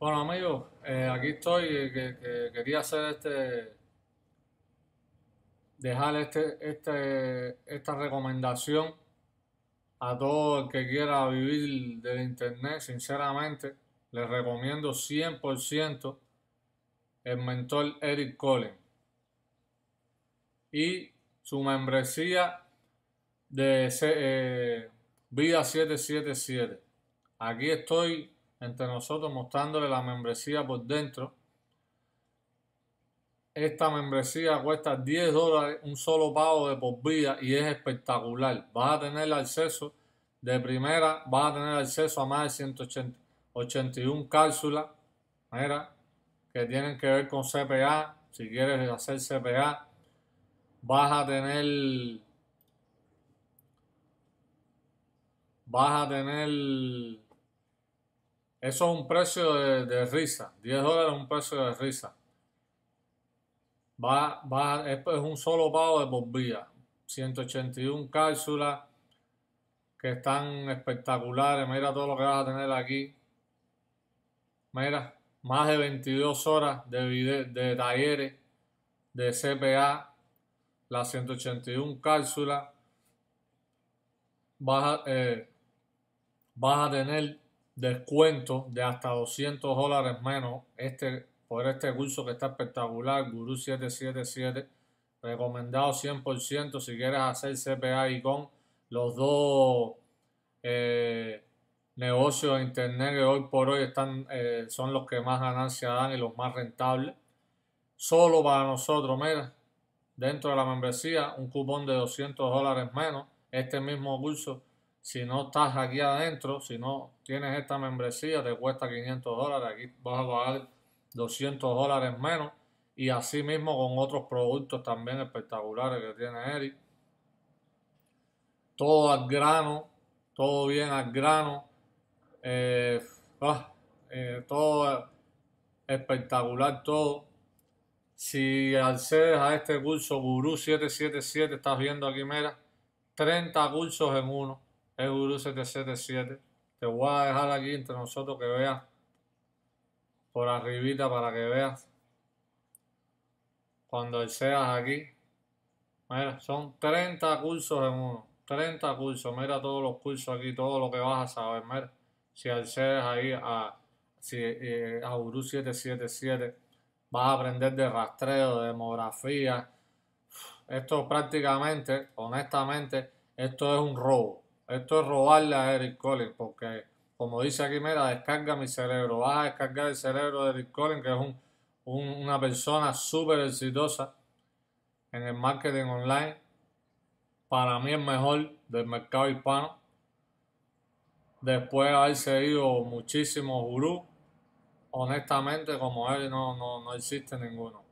Bueno amigos, eh, aquí estoy, eh, quería hacer este, dejar este, este, esta recomendación a todo el que quiera vivir del internet, sinceramente, les recomiendo 100% el mentor Eric cole y su membresía de eh, Vida 777. Aquí estoy entre nosotros mostrándole la membresía por dentro. Esta membresía cuesta 10 dólares, un solo pago de por vida y es espectacular. Vas a tener acceso de primera, vas a tener acceso a más de 181 cápsulas mira, que tienen que ver con CPA. Si quieres hacer CPA, vas a tener. Vas a tener eso es un precio de, risa. 10 dólares es un precio de risa. Va, va, es un solo pago de vida, 181 cápsulas que están espectaculares. Mira todo lo que vas a tener aquí. Mira, más de 22 horas de, de talleres de CPA. Las 181 cápsulas. Vas eh, vas a tener descuento de hasta 200 dólares menos este, por este curso que está espectacular, Guru 777, recomendado 100% si quieres hacer CPA y con los dos eh, negocios de internet que hoy por hoy están, eh, son los que más ganancia dan y los más rentables. Solo para nosotros, mira, dentro de la membresía, un cupón de 200 dólares menos, este mismo curso si no estás aquí adentro, si no tienes esta membresía, te cuesta 500 dólares. Aquí vas a pagar 200 dólares menos. Y así mismo con otros productos también espectaculares que tiene Eric. Todo al grano, todo bien al grano. Eh, ah, eh, todo espectacular, todo. Si accedes a este curso Guru 777, estás viendo aquí, mira, 30 cursos en uno uru 777 Te voy a dejar aquí entre nosotros que veas por arribita para que veas. Cuando seas aquí. Mira, son 30 cursos en uno. 30 cursos. Mira todos los cursos aquí, todo lo que vas a saber. Mira, si accedes ahí a, si, eh, a Uru 777, vas a aprender de rastreo, de demografía. Esto prácticamente, honestamente, esto es un robo. Esto es robarle a Eric Collins, porque como dice aquí, mira, descarga mi cerebro. Vas a descargar el cerebro de Eric Collins, que es una persona súper exitosa en el marketing online. Para mí es mejor del mercado hispano. Después de haber seguido muchísimos gurús, honestamente como él no, no, no existe ninguno.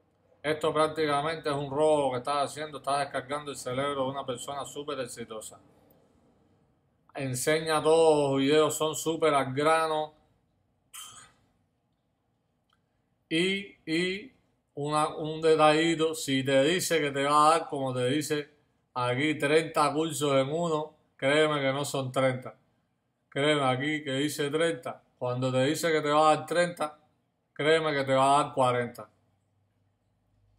Esto prácticamente es un robo que estás haciendo, estás descargando el cerebro de una persona súper exitosa enseña todos los videos, son súper al grano. Y, un detallito, si te dice que te va a dar, como te dice aquí, 30 cursos en uno, créeme que no son 30. Créeme aquí que dice 30. Cuando te dice que te va a dar 30, créeme que te va a dar 40.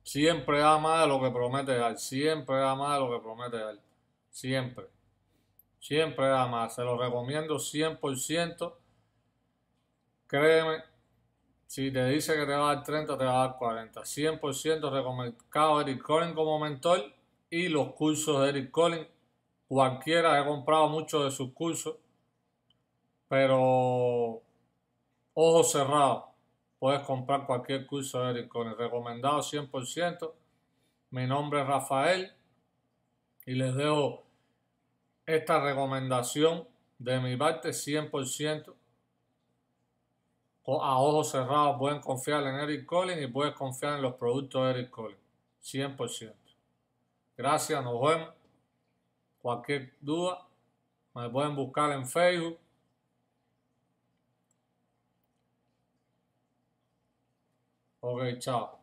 Siempre da más de lo que promete dar. Siempre da más de lo que promete dar. Siempre. Siempre da más. Se lo recomiendo 100%. Créeme, si te dice que te va a dar 30, te va a dar 40. 100% recomendado Eric Collins como mentor y los cursos de Eric Collins. Cualquiera, he comprado muchos de sus cursos, pero ojo cerrado. Puedes comprar cualquier curso de Eric Collins. Recomendado 100%. Mi nombre es Rafael y les dejo esta recomendación de mi parte 100%. A ojos cerrados pueden confiar en Eric Collins y puedes confiar en los productos de Eric Collins. 100%. Gracias, nos vemos. Cualquier duda, me pueden buscar en Facebook. Ok, chao.